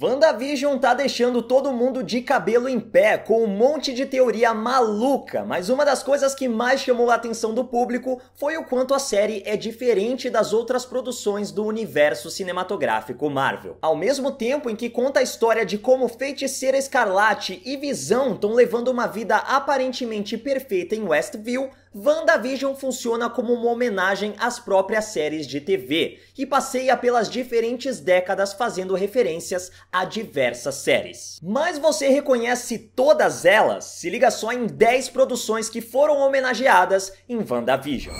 WandaVision tá deixando todo mundo de cabelo em pé, com um monte de teoria maluca, mas uma das coisas que mais chamou a atenção do público foi o quanto a série é diferente das outras produções do universo cinematográfico Marvel. Ao mesmo tempo em que conta a história de como Feiticeira Escarlate e Visão estão levando uma vida aparentemente perfeita em Westview, WandaVision funciona como uma homenagem às próprias séries de TV que passeia pelas diferentes décadas fazendo referências a diversas séries. Mas você reconhece todas elas? Se liga só em 10 produções que foram homenageadas em WandaVision.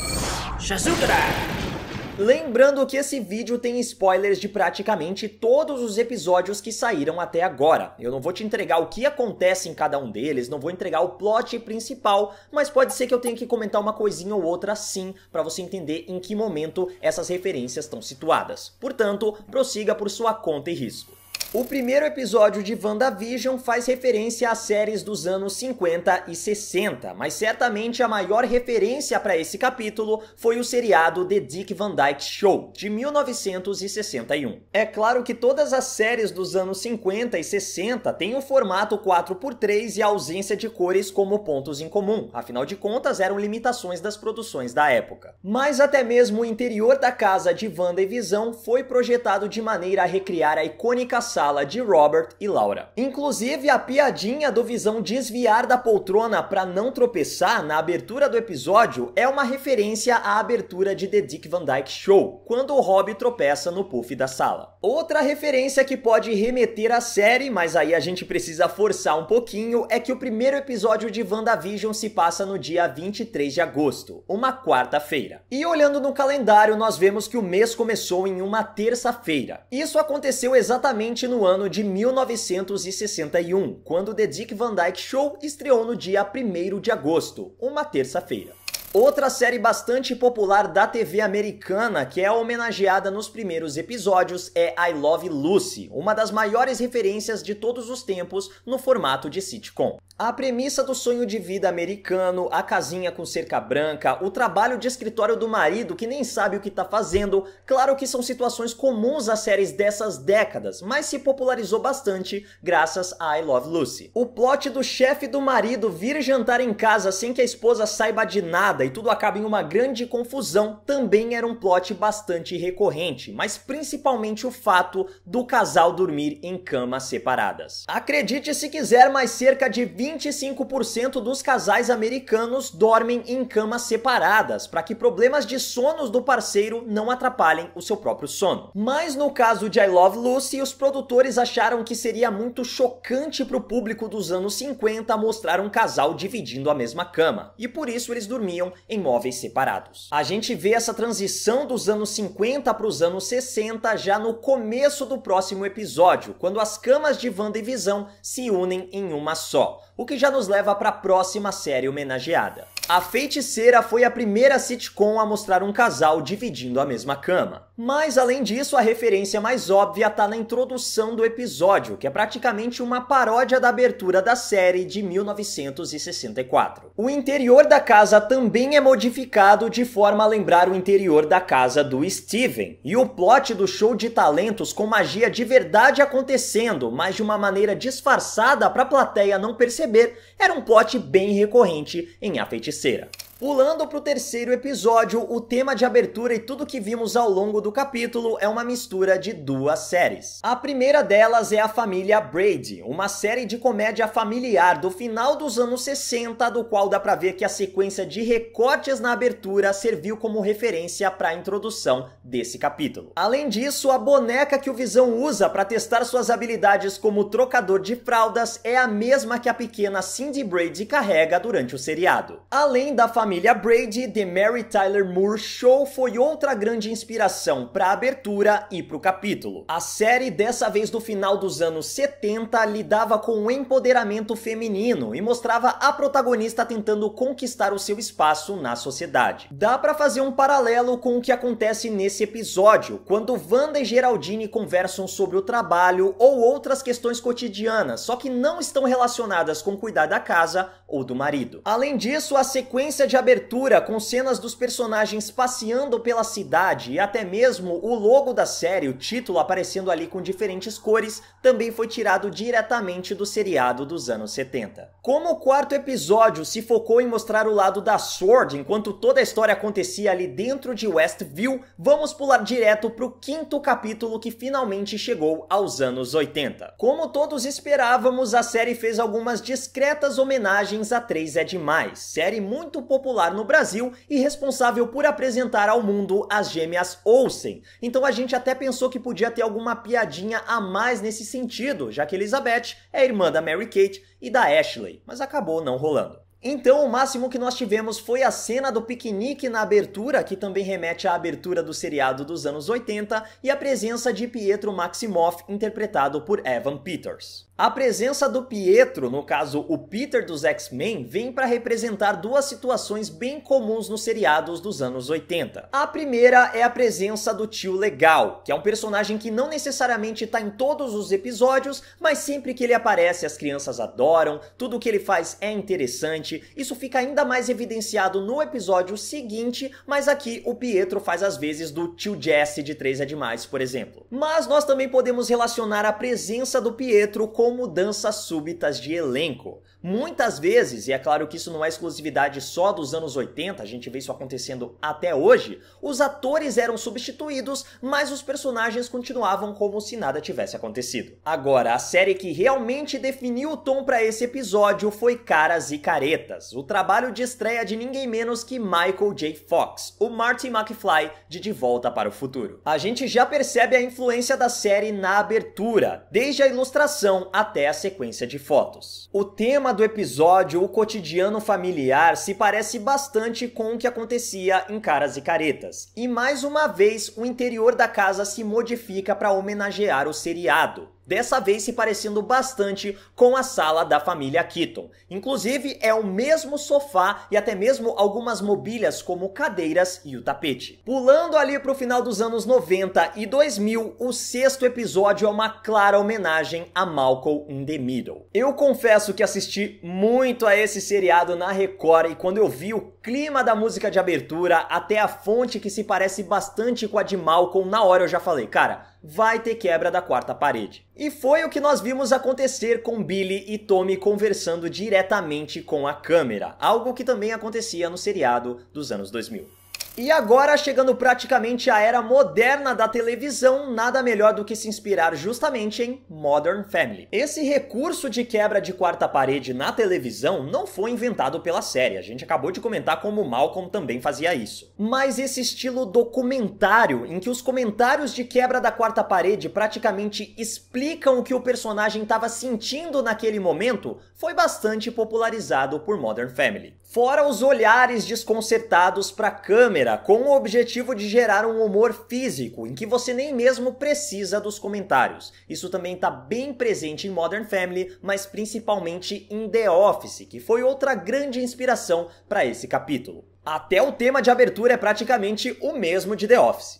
Shazugura! Lembrando que esse vídeo tem spoilers de praticamente todos os episódios que saíram até agora. Eu não vou te entregar o que acontece em cada um deles, não vou entregar o plot principal, mas pode ser que eu tenha que comentar uma coisinha ou outra sim, para você entender em que momento essas referências estão situadas. Portanto, prossiga por sua conta e risco. O primeiro episódio de WandaVision faz referência às séries dos anos 50 e 60, mas certamente a maior referência para esse capítulo foi o seriado The Dick Van Dyke Show, de 1961. É claro que todas as séries dos anos 50 e 60 têm o formato 4x3 e a ausência de cores como pontos em comum, afinal de contas eram limitações das produções da época. Mas até mesmo o interior da casa de Wanda e Visão foi projetado de maneira a recriar a icônica sala sala de Robert e Laura. Inclusive, a piadinha do Visão desviar da poltrona para não tropeçar na abertura do episódio é uma referência à abertura de The Dick Van Dyke Show, quando o Rob tropeça no puff da sala. Outra referência que pode remeter à série, mas aí a gente precisa forçar um pouquinho, é que o primeiro episódio de WandaVision se passa no dia 23 de agosto, uma quarta-feira. E olhando no calendário, nós vemos que o mês começou em uma terça-feira. Isso aconteceu exatamente no no ano de 1961, quando The Dick Van Dyke Show estreou no dia 1 de agosto, uma terça-feira. Outra série bastante popular da TV americana que é homenageada nos primeiros episódios é I Love Lucy, uma das maiores referências de todos os tempos no formato de sitcom. A premissa do sonho de vida americano, a casinha com cerca branca, o trabalho de escritório do marido que nem sabe o que tá fazendo, claro que são situações comuns às séries dessas décadas, mas se popularizou bastante graças a I Love Lucy. O plot do chefe do marido vir jantar em casa sem que a esposa saiba de nada e tudo acaba em uma grande confusão também era um plot bastante recorrente, mas principalmente o fato do casal dormir em camas separadas. Acredite se quiser, mas cerca de 25% dos casais americanos dormem em camas separadas, para que problemas de sonos do parceiro não atrapalhem o seu próprio sono. Mas no caso de I Love Lucy, os produtores acharam que seria muito chocante para o público dos anos 50 mostrar um casal dividindo a mesma cama, e por isso eles dormiam em móveis separados. A gente vê essa transição dos anos 50 para os anos 60 já no começo do próximo episódio, quando as camas de Wanda e Visão se unem em uma só o que já nos leva para a próxima série homenageada. A Feiticeira foi a primeira sitcom a mostrar um casal dividindo a mesma cama. Mas, além disso, a referência mais óbvia está na introdução do episódio, que é praticamente uma paródia da abertura da série de 1964. O interior da casa também é modificado de forma a lembrar o interior da casa do Steven, e o plot do show de talentos com magia de verdade acontecendo, mas de uma maneira disfarçada para a plateia não perceber receber era um plot bem recorrente em A Feiticeira. Pulando para o terceiro episódio, o tema de abertura e tudo que vimos ao longo do capítulo é uma mistura de duas séries. A primeira delas é a família Brady, uma série de comédia familiar do final dos anos 60, do qual dá para ver que a sequência de recortes na abertura serviu como referência para a introdução desse capítulo. Além disso, a boneca que o Visão usa para testar suas habilidades como trocador de fraldas é a mesma que a pequena Cindy Brady carrega durante o seriado. Além da família Brady, The Mary Tyler Moore Show foi outra grande inspiração para a abertura e para o capítulo. A série, dessa vez do final dos anos 70, lidava com o empoderamento feminino e mostrava a protagonista tentando conquistar o seu espaço na sociedade. Dá para fazer um paralelo com o que acontece nesse episódio, quando Wanda e Geraldine conversam sobre o trabalho ou outras questões cotidianas, só que não estão relacionadas com cuidar da casa ou do marido. Além disso, a sequência de de abertura com cenas dos personagens passeando pela cidade e até mesmo o logo da série, o título aparecendo ali com diferentes cores, também foi tirado diretamente do seriado dos anos 70. Como o quarto episódio se focou em mostrar o lado da Sword enquanto toda a história acontecia ali dentro de Westview, vamos pular direto para o quinto capítulo que finalmente chegou aos anos 80. Como todos esperávamos, a série fez algumas discretas homenagens a 3 é demais, série muito popular popular no Brasil e responsável por apresentar ao mundo as gêmeas Olsen. Então a gente até pensou que podia ter alguma piadinha a mais nesse sentido, já que Elizabeth é irmã da Mary Kate e da Ashley, mas acabou não rolando. Então, o máximo que nós tivemos foi a cena do piquenique na abertura, que também remete à abertura do seriado dos anos 80, e a presença de Pietro Maximoff, interpretado por Evan Peters. A presença do Pietro, no caso o Peter dos X-Men, vem para representar duas situações bem comuns nos seriados dos anos 80. A primeira é a presença do tio Legal, que é um personagem que não necessariamente está em todos os episódios, mas sempre que ele aparece as crianças adoram, tudo que ele faz é interessante, isso fica ainda mais evidenciado no episódio seguinte, mas aqui o Pietro faz as vezes do tio Jesse de 3 é demais, por exemplo. Mas nós também podemos relacionar a presença do Pietro com mudanças súbitas de elenco. Muitas vezes, e é claro que isso não é exclusividade só dos anos 80, a gente vê isso acontecendo até hoje, os atores eram substituídos, mas os personagens continuavam como se nada tivesse acontecido. Agora, a série que realmente definiu o tom para esse episódio foi Caras e Caretas tretas, o trabalho de estreia de ninguém menos que Michael J. Fox, o Martin McFly de De Volta para o Futuro. A gente já percebe a influência da série na abertura, desde a ilustração até a sequência de fotos. O tema do episódio, o cotidiano familiar, se parece bastante com o que acontecia em Caras e Caretas, e mais uma vez o interior da casa se modifica para homenagear o seriado dessa vez se parecendo bastante com a sala da família Keaton. Inclusive, é o mesmo sofá e até mesmo algumas mobílias como cadeiras e o tapete. Pulando ali para o final dos anos 90 e 2000, o sexto episódio é uma clara homenagem a Malcolm in the Middle. Eu confesso que assisti muito a esse seriado na Record e quando eu vi o clima da música de abertura até a fonte que se parece bastante com a de Malcolm, na hora eu já falei, cara, vai ter quebra da quarta parede. E foi o que nós vimos acontecer com Billy e Tommy conversando diretamente com a câmera, algo que também acontecia no seriado dos anos 2000. E agora, chegando praticamente à era moderna da televisão, nada melhor do que se inspirar justamente em Modern Family. Esse recurso de quebra de quarta parede na televisão não foi inventado pela série, a gente acabou de comentar como Malcolm também fazia isso. Mas esse estilo documentário, em que os comentários de quebra da quarta parede praticamente explicam o que o personagem estava sentindo naquele momento, foi bastante popularizado por Modern Family. Fora os olhares desconcertados para a câmera, com o objetivo de gerar um humor físico, em que você nem mesmo precisa dos comentários. Isso também está bem presente em Modern Family, mas principalmente em The Office, que foi outra grande inspiração para esse capítulo. Até o tema de abertura é praticamente o mesmo de The Office.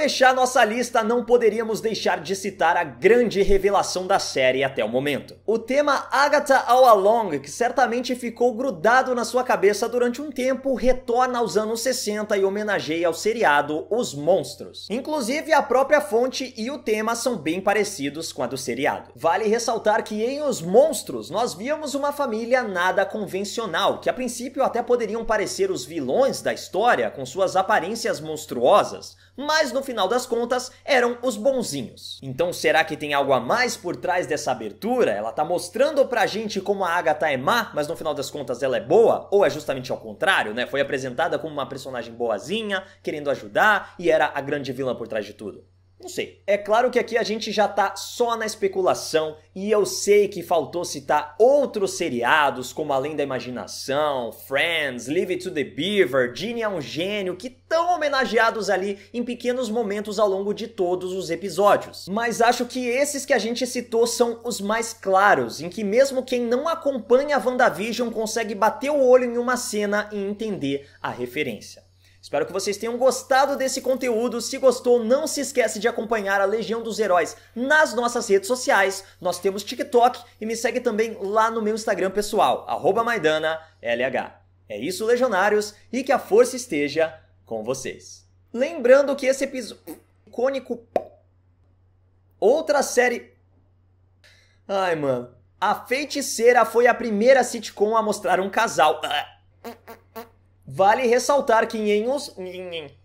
fechar nossa lista, não poderíamos deixar de citar a grande revelação da série até o momento. O tema Agatha All Along, que certamente ficou grudado na sua cabeça durante um tempo, retorna aos anos 60 e homenageia ao seriado Os Monstros. Inclusive, a própria fonte e o tema são bem parecidos com a do seriado. Vale ressaltar que em Os Monstros nós víamos uma família nada convencional, que a princípio até poderiam parecer os vilões da história com suas aparências monstruosas mas no final das contas eram os bonzinhos. Então será que tem algo a mais por trás dessa abertura? Ela tá mostrando pra gente como a Agatha é má, mas no final das contas ela é boa? Ou é justamente ao contrário, né? Foi apresentada como uma personagem boazinha, querendo ajudar e era a grande vilã por trás de tudo. Não sei. É claro que aqui a gente já tá só na especulação e eu sei que faltou citar outros seriados como Além da Imaginação, Friends, Leave It to the Beaver, Genie é um Gênio, que tão homenageados ali em pequenos momentos ao longo de todos os episódios. Mas acho que esses que a gente citou são os mais claros, em que mesmo quem não acompanha a WandaVision consegue bater o olho em uma cena e entender a referência. Espero que vocês tenham gostado desse conteúdo. Se gostou, não se esquece de acompanhar a Legião dos Heróis nas nossas redes sociais. Nós temos TikTok e me segue também lá no meu Instagram pessoal, MaidanaLH. É isso, legionários, e que a força esteja com vocês. Lembrando que esse episódio é icônico outra série Ai, mano. A Feiticeira foi a primeira sitcom a mostrar um casal. Ah. Vale ressaltar que em, em, em,